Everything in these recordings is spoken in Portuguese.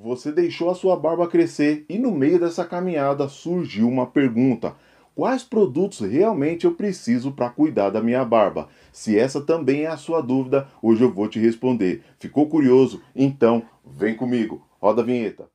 Você deixou a sua barba crescer e no meio dessa caminhada surgiu uma pergunta: quais produtos realmente eu preciso para cuidar da minha barba? Se essa também é a sua dúvida, hoje eu vou te responder. Ficou curioso? Então, vem comigo. Roda a vinheta.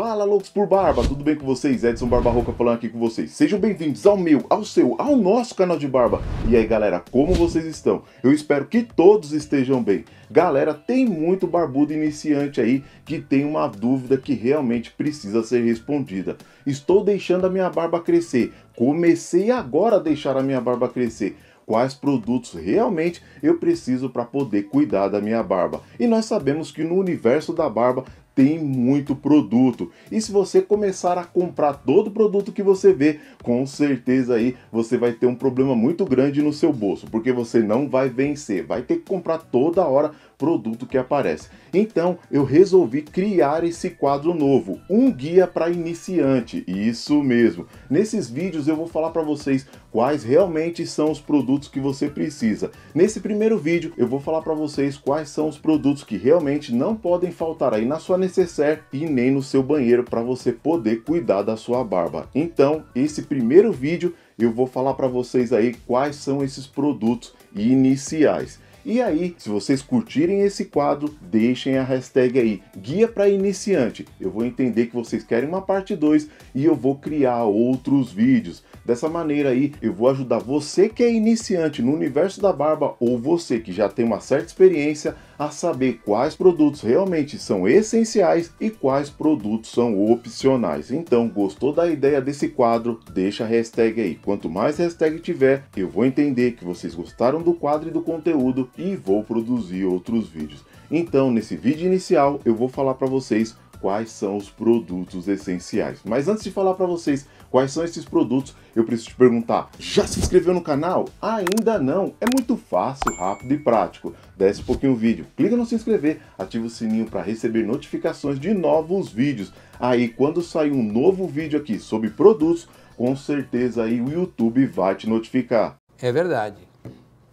Fala loucos por barba, tudo bem com vocês? Edson Barbarroca falando aqui com vocês. Sejam bem-vindos ao meu, ao seu, ao nosso canal de barba. E aí galera, como vocês estão? Eu espero que todos estejam bem. Galera, tem muito barbudo iniciante aí que tem uma dúvida que realmente precisa ser respondida. Estou deixando a minha barba crescer. Comecei agora a deixar a minha barba crescer quais produtos realmente eu preciso para poder cuidar da minha barba. E nós sabemos que no universo da barba tem muito produto. E se você começar a comprar todo produto que você vê, com certeza aí você vai ter um problema muito grande no seu bolso, porque você não vai vencer, vai ter que comprar toda hora produto que aparece. Então, eu resolvi criar esse quadro novo, um guia para iniciante. Isso mesmo. Nesses vídeos eu vou falar para vocês quais realmente são os produtos que você precisa. Nesse primeiro vídeo eu vou falar para vocês quais são os produtos que realmente não podem faltar aí na sua necessaire e nem no seu banheiro para você poder cuidar da sua barba. Então, esse primeiro vídeo eu vou falar para vocês aí quais são esses produtos iniciais. E aí, se vocês curtirem esse quadro, deixem a hashtag aí, guia para iniciante. Eu vou entender que vocês querem uma parte 2 e eu vou criar outros vídeos. Dessa maneira aí, eu vou ajudar você que é iniciante no universo da barba ou você que já tem uma certa experiência a saber quais produtos realmente são essenciais e quais produtos são opcionais. Então, gostou da ideia desse quadro? Deixa a hashtag aí. Quanto mais hashtag tiver, eu vou entender que vocês gostaram do quadro e do conteúdo e vou produzir outros vídeos. Então, nesse vídeo inicial, eu vou falar para vocês quais são os produtos essenciais. Mas antes de falar para vocês quais são esses produtos, eu preciso te perguntar: já se inscreveu no canal? Ainda não? É muito fácil, rápido e prático. Desce um pouquinho o vídeo, clica no se inscrever, ativa o sininho para receber notificações de novos vídeos. Aí, quando sair um novo vídeo aqui sobre produtos, com certeza aí o YouTube vai te notificar. É verdade.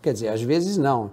Quer dizer, às vezes não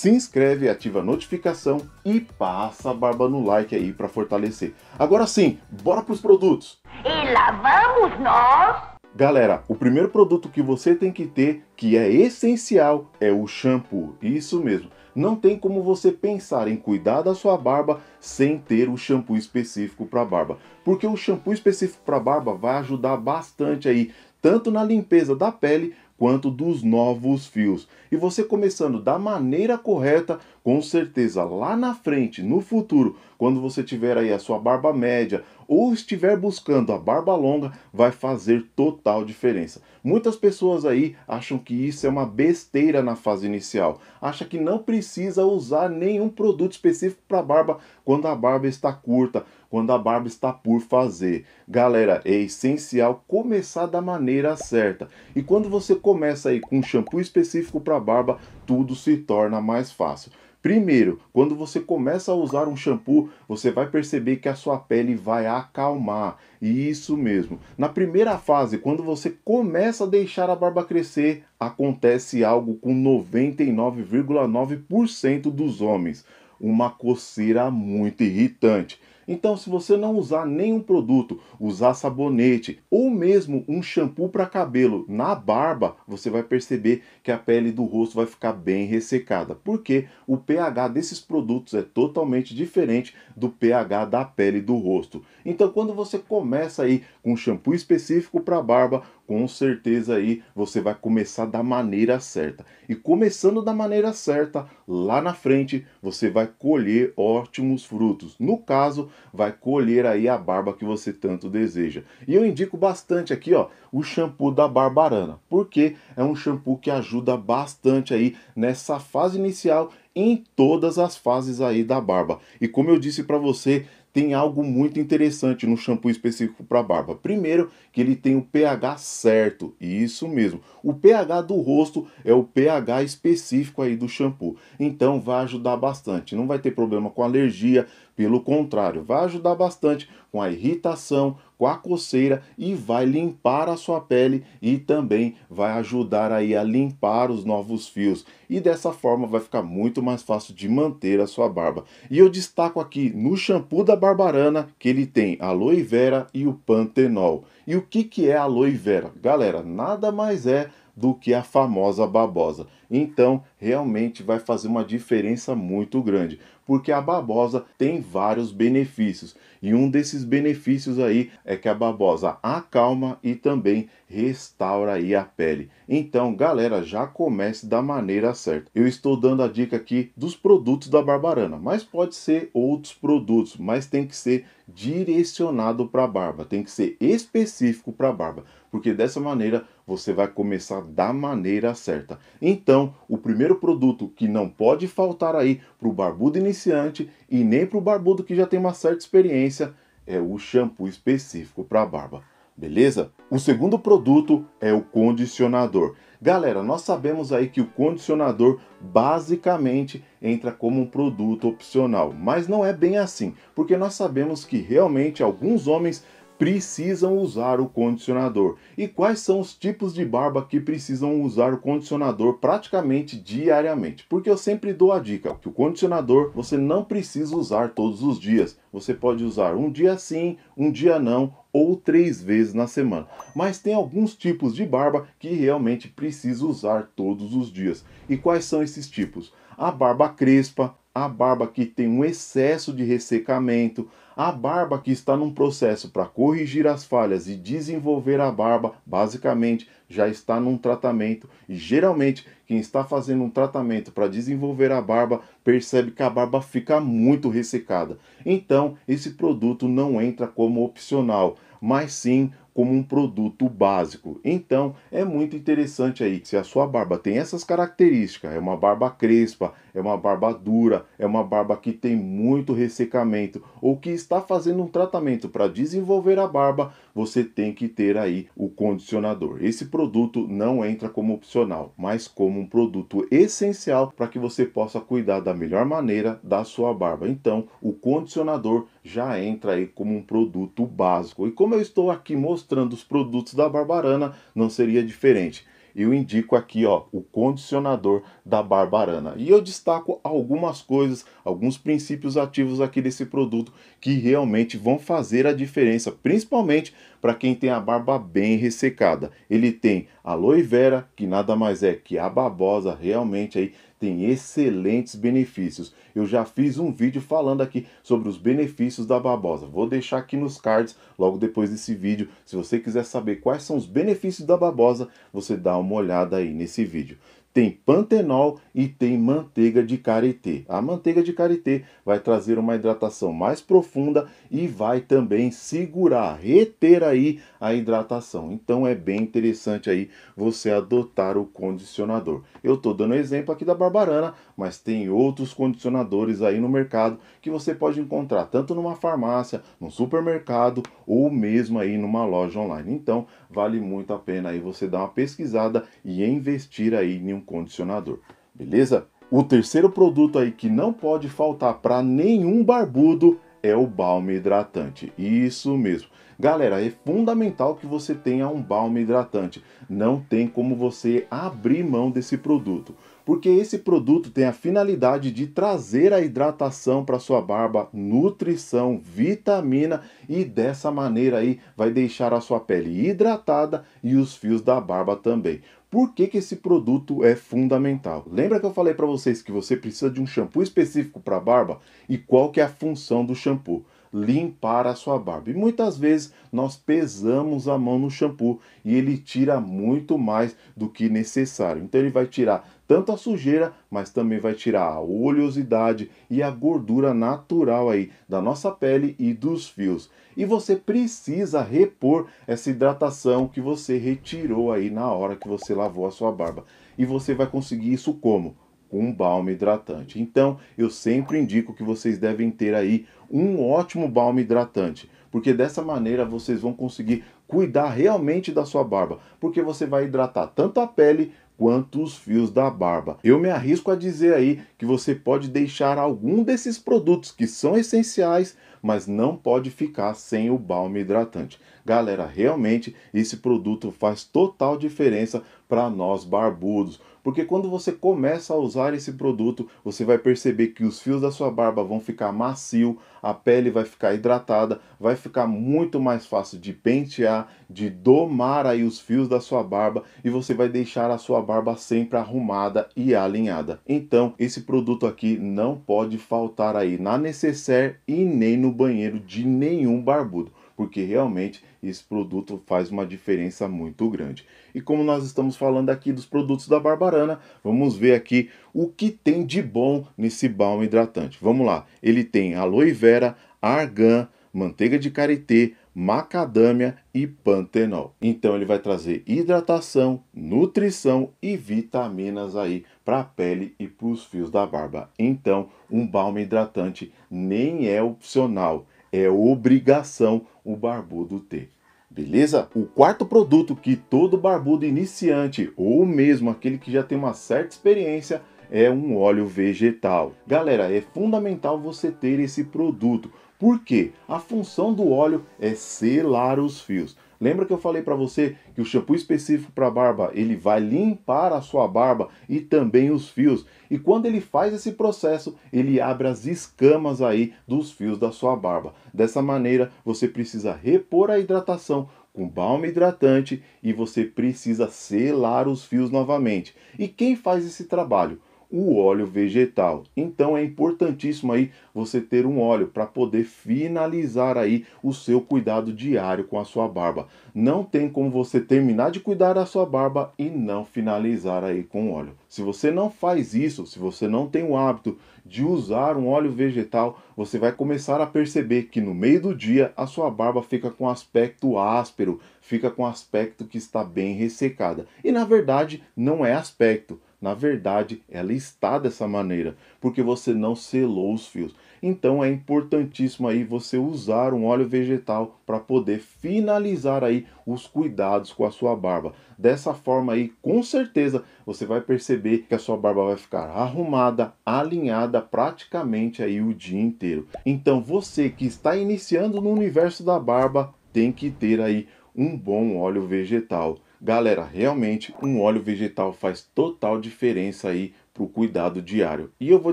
se inscreve, ativa a notificação e passa a barba no like aí para fortalecer. Agora sim, bora pros produtos! E lá vamos nós! Galera, o primeiro produto que você tem que ter, que é essencial, é o shampoo. Isso mesmo. Não tem como você pensar em cuidar da sua barba sem ter o shampoo específico para barba, porque o shampoo específico para barba vai ajudar bastante aí, tanto na limpeza da pele quanto dos novos fios. E você começando da maneira correta, com certeza lá na frente, no futuro, quando você tiver aí a sua barba média ou estiver buscando a barba longa, vai fazer total diferença. Muitas pessoas aí acham que isso é uma besteira na fase inicial. Acha que não precisa usar nenhum produto específico para barba quando a barba está curta quando a barba está por fazer. Galera, é essencial começar da maneira certa. E quando você começa aí com um shampoo específico para barba, tudo se torna mais fácil. Primeiro, quando você começa a usar um shampoo, você vai perceber que a sua pele vai acalmar. E isso mesmo. Na primeira fase, quando você começa a deixar a barba crescer, acontece algo com 99,9% dos homens, uma coceira muito irritante. Então, se você não usar nenhum produto, usar sabonete ou mesmo um shampoo para cabelo na barba, você vai perceber que a pele do rosto vai ficar bem ressecada, porque o pH desses produtos é totalmente diferente do pH da pele do rosto. Então, quando você começa aí com um shampoo específico para barba, com certeza aí você vai começar da maneira certa. E começando da maneira certa, lá na frente você vai colher ótimos frutos. No caso, vai colher aí a barba que você tanto deseja. E eu indico bastante aqui, ó, o shampoo da Barbarana, porque é um shampoo que ajuda bastante aí nessa fase inicial em todas as fases aí da barba. E como eu disse para você, tem algo muito interessante no shampoo específico para barba. Primeiro, que ele tem o pH certo, isso mesmo. O pH do rosto é o pH específico aí do shampoo. Então vai ajudar bastante. Não vai ter problema com alergia, pelo contrário, vai ajudar bastante com a irritação, com a coceira e vai limpar a sua pele e também vai ajudar aí a limpar os novos fios. E dessa forma vai ficar muito mais fácil de manter a sua barba. E eu destaco aqui no shampoo da Barbarana que ele tem aloe vera e o pantenol. E o que que é aloe vera? Galera, nada mais é do que a famosa babosa. Então, realmente vai fazer uma diferença muito grande, porque a babosa tem vários benefícios. E um desses benefícios aí é que a babosa acalma e também restaura aí a pele. Então, galera, já comece da maneira certa. Eu estou dando a dica aqui dos produtos da Barbarana, mas pode ser outros produtos, mas tem que ser direcionado para a barba, tem que ser específico para a barba, porque dessa maneira você vai começar da maneira certa. Então, o primeiro produto que não pode faltar aí para o barbudo iniciante e nem para o barbudo que já tem uma certa experiência é o shampoo específico para a barba. Beleza? O segundo produto é o condicionador. Galera, nós sabemos aí que o condicionador basicamente entra como um produto opcional, mas não é bem assim, porque nós sabemos que realmente alguns homens precisam usar o condicionador e quais são os tipos de barba que precisam usar o condicionador praticamente diariamente. Porque eu sempre dou a dica que o condicionador você não precisa usar todos os dias. Você pode usar um dia sim, um dia não ou três vezes na semana. Mas tem alguns tipos de barba que realmente precisa usar todos os dias. E quais são esses tipos? A barba crespa, a barba que tem um excesso de ressecamento, a barba que está num processo para corrigir as falhas e desenvolver a barba, basicamente, já está num tratamento. E geralmente, quem está fazendo um tratamento para desenvolver a barba percebe que a barba fica muito ressecada. Então, esse produto não entra como opcional, mas sim como um produto básico. Então, é muito interessante aí. Se a sua barba tem essas características, é uma barba crespa, é uma barba dura, é uma barba que tem muito ressecamento ou que está fazendo um tratamento para desenvolver a barba, você tem que ter aí o condicionador. Esse produto não entra como opcional, mas como um produto essencial para que você possa cuidar da melhor maneira da sua barba. Então, o condicionador já entra aí como um produto básico. E como eu estou aqui mostrando os produtos da Barbarana, não seria diferente eu indico aqui ó, o condicionador da Barbarana. E eu destaco algumas coisas, alguns princípios ativos aqui desse produto que realmente vão fazer a diferença, principalmente para quem tem a barba bem ressecada. Ele tem aloe vera, que nada mais é que a babosa, realmente aí tem excelentes benefícios. Eu já fiz um vídeo falando aqui sobre os benefícios da babosa. Vou deixar aqui nos cards logo depois desse vídeo. Se você quiser saber quais são os benefícios da babosa, você dá uma olhada aí nesse vídeo tem pantenol e tem manteiga de karité. A manteiga de karité vai trazer uma hidratação mais profunda e vai também segurar, reter aí a hidratação. Então é bem interessante aí você adotar o condicionador. Eu estou dando exemplo aqui da Barbarana, mas tem outros condicionadores aí no mercado que você pode encontrar tanto numa farmácia, num supermercado ou mesmo aí numa loja online. Então vale muito a pena aí você dar uma pesquisada e investir aí em um condicionador, beleza? O terceiro produto aí que não pode faltar para nenhum barbudo é o balme hidratante. Isso mesmo. Galera, é fundamental que você tenha um balme hidratante. Não tem como você abrir mão desse produto porque esse produto tem a finalidade de trazer a hidratação para sua barba, nutrição, vitamina e dessa maneira aí vai deixar a sua pele hidratada e os fios da barba também. Por que, que esse produto é fundamental? Lembra que eu falei para vocês que você precisa de um shampoo específico para barba e qual que é a função do shampoo? limpar a sua barba. E muitas vezes nós pesamos a mão no shampoo e ele tira muito mais do que necessário. Então ele vai tirar tanto a sujeira, mas também vai tirar a oleosidade e a gordura natural aí da nossa pele e dos fios. E você precisa repor essa hidratação que você retirou aí na hora que você lavou a sua barba. E você vai conseguir isso como? com um balme hidratante. Então, eu sempre indico que vocês devem ter aí um ótimo balme hidratante, porque dessa maneira vocês vão conseguir cuidar realmente da sua barba, porque você vai hidratar tanto a pele quanto os fios da barba. Eu me arrisco a dizer aí que você pode deixar algum desses produtos que são essenciais, mas não pode ficar sem o balme hidratante. Galera, realmente esse produto faz total diferença para nós barbudos. Porque quando você começa a usar esse produto, você vai perceber que os fios da sua barba vão ficar macio, a pele vai ficar hidratada, vai ficar muito mais fácil de pentear, de domar aí os fios da sua barba e você vai deixar a sua barba sempre arrumada e alinhada. Então, esse produto aqui não pode faltar aí na necessaire e nem no banheiro de nenhum barbudo porque realmente esse produto faz uma diferença muito grande. E como nós estamos falando aqui dos produtos da Barbarana, vamos ver aqui o que tem de bom nesse balm hidratante. Vamos lá, ele tem aloe vera, argan, manteiga de karité, macadâmia e pantenol. Então ele vai trazer hidratação, nutrição e vitaminas aí para a pele e para os fios da barba. Então, um balme hidratante nem é opcional é obrigação o barbudo ter. Beleza? O quarto produto que todo barbudo iniciante ou mesmo aquele que já tem uma certa experiência é um óleo vegetal. Galera, é fundamental você ter esse produto, porque a função do óleo é selar os fios. Lembra que eu falei para você que o shampoo específico para barba, ele vai limpar a sua barba e também os fios. E quando ele faz esse processo, ele abre as escamas aí dos fios da sua barba. Dessa maneira, você precisa repor a hidratação com balma hidratante e você precisa selar os fios novamente. E quem faz esse trabalho? o óleo vegetal. Então é importantíssimo aí você ter um óleo para poder finalizar aí o seu cuidado diário com a sua barba. Não tem como você terminar de cuidar da sua barba e não finalizar aí com óleo. Se você não faz isso, se você não tem o hábito de usar um óleo vegetal, você vai começar a perceber que no meio do dia a sua barba fica com aspecto áspero, fica com aspecto que está bem ressecada. E na verdade não é aspecto na verdade, ela está dessa maneira, porque você não selou os fios. Então é importantíssimo aí você usar um óleo vegetal para poder finalizar aí os cuidados com a sua barba. Dessa forma aí, com certeza, você vai perceber que a sua barba vai ficar arrumada, alinhada praticamente aí o dia inteiro. Então você que está iniciando no universo da barba, tem que ter aí um bom óleo vegetal. Galera, realmente um óleo vegetal faz total diferença aí para o cuidado diário. E eu vou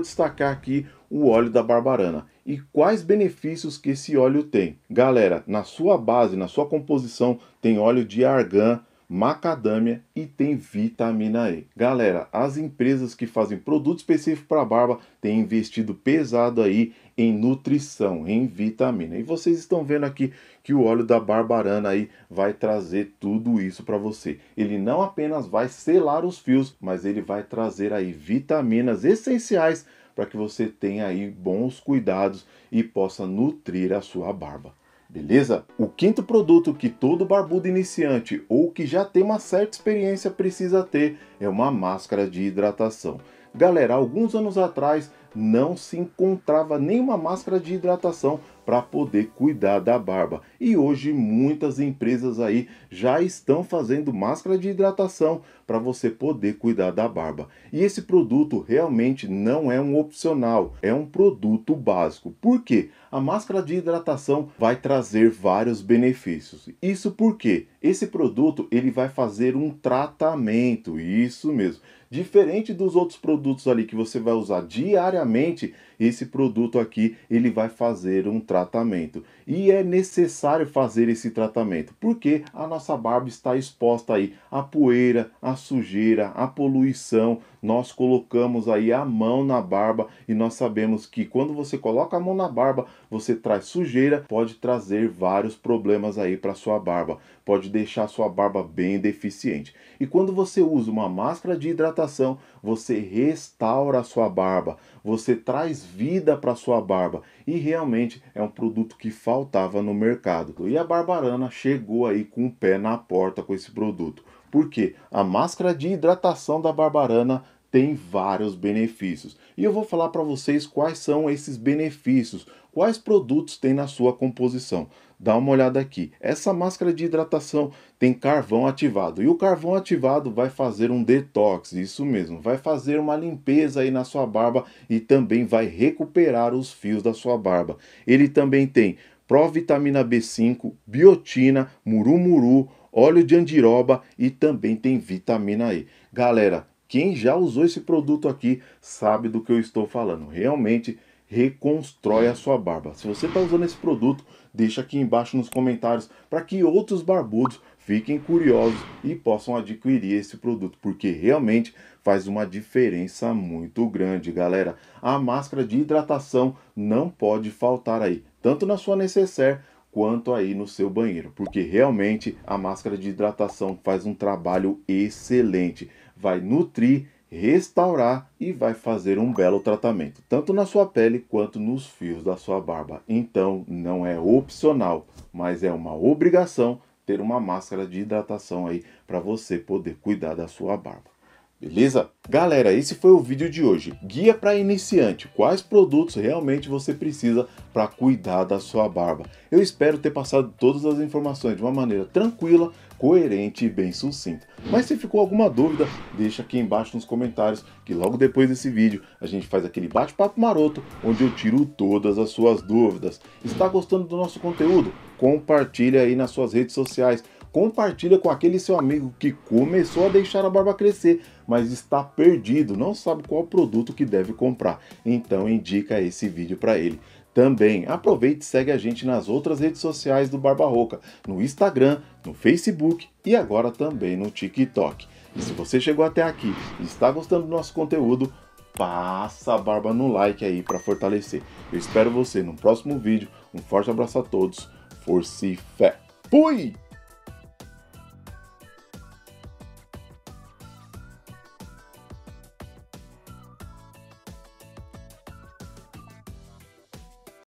destacar aqui o óleo da barbarana. E quais benefícios que esse óleo tem? Galera, na sua base, na sua composição, tem óleo de argan, macadâmia e tem vitamina E. Galera, as empresas que fazem produto específico para barba têm investido pesado aí em nutrição, em vitamina. E vocês estão vendo aqui que o óleo da barbarana aí vai trazer tudo isso para você. Ele não apenas vai selar os fios, mas ele vai trazer aí vitaminas essenciais para que você tenha aí bons cuidados e possa nutrir a sua barba. Beleza? O quinto produto que todo barbudo iniciante ou que já tem uma certa experiência precisa ter é uma máscara de hidratação. Galera, alguns anos atrás não se encontrava nenhuma máscara de hidratação para poder cuidar da barba. E hoje muitas empresas aí já estão fazendo máscara de hidratação para você poder cuidar da barba. E esse produto realmente não é um opcional, é um produto básico. Por quê? A máscara de hidratação vai trazer vários benefícios. Isso porque esse produto ele vai fazer um tratamento, isso mesmo. Diferente dos outros produtos ali que você vai usar diariamente, esse produto aqui ele vai fazer um tratamento tratamento. E é necessário fazer esse tratamento, porque a nossa barba está exposta aí à poeira, à sujeira, à poluição nós colocamos aí a mão na barba e nós sabemos que quando você coloca a mão na barba, você traz sujeira, pode trazer vários problemas aí para sua barba, pode deixar sua barba bem deficiente. E quando você usa uma máscara de hidratação, você restaura a sua barba, você traz vida para sua barba e realmente é um produto que faltava no mercado. E a Barbarana chegou aí com o pé na porta com esse produto. Porque a máscara de hidratação da Barbarana tem vários benefícios. E eu vou falar para vocês quais são esses benefícios, quais produtos tem na sua composição. Dá uma olhada aqui. Essa máscara de hidratação tem carvão ativado. E o carvão ativado vai fazer um detox, isso mesmo. Vai fazer uma limpeza aí na sua barba e também vai recuperar os fios da sua barba. Ele também tem provitamina B5, biotina, murumuru, óleo de andiroba e também tem vitamina E. Galera, quem já usou esse produto aqui sabe do que eu estou falando. Realmente reconstrói a sua barba. Se você está usando esse produto, deixa aqui embaixo nos comentários para que outros barbudos fiquem curiosos e possam adquirir esse produto, porque realmente faz uma diferença muito grande, galera. A máscara de hidratação não pode faltar aí, tanto na sua necessaire quanto aí no seu banheiro, porque realmente a máscara de hidratação faz um trabalho excelente vai nutrir, restaurar e vai fazer um belo tratamento, tanto na sua pele quanto nos fios da sua barba. Então, não é opcional, mas é uma obrigação ter uma máscara de hidratação aí para você poder cuidar da sua barba beleza? Galera, esse foi o vídeo de hoje. Guia para iniciante, quais produtos realmente você precisa para cuidar da sua barba. Eu espero ter passado todas as informações de uma maneira tranquila, coerente e bem sucinta. Mas se ficou alguma dúvida, deixa aqui embaixo nos comentários que logo depois desse vídeo a gente faz aquele bate-papo maroto onde eu tiro todas as suas dúvidas. Está gostando do nosso conteúdo? Compartilha aí nas suas redes sociais. Compartilha com aquele seu amigo que começou a deixar a barba crescer mas está perdido, não sabe qual produto que deve comprar. Então indica esse vídeo para ele. Também aproveite e segue a gente nas outras redes sociais do Barba Roca, no Instagram, no Facebook e agora também no TikTok. E se você chegou até aqui e está gostando do nosso conteúdo, passa a barba no like aí para fortalecer. Eu espero você no próximo vídeo. Um forte abraço a todos. Força e fé. Fui!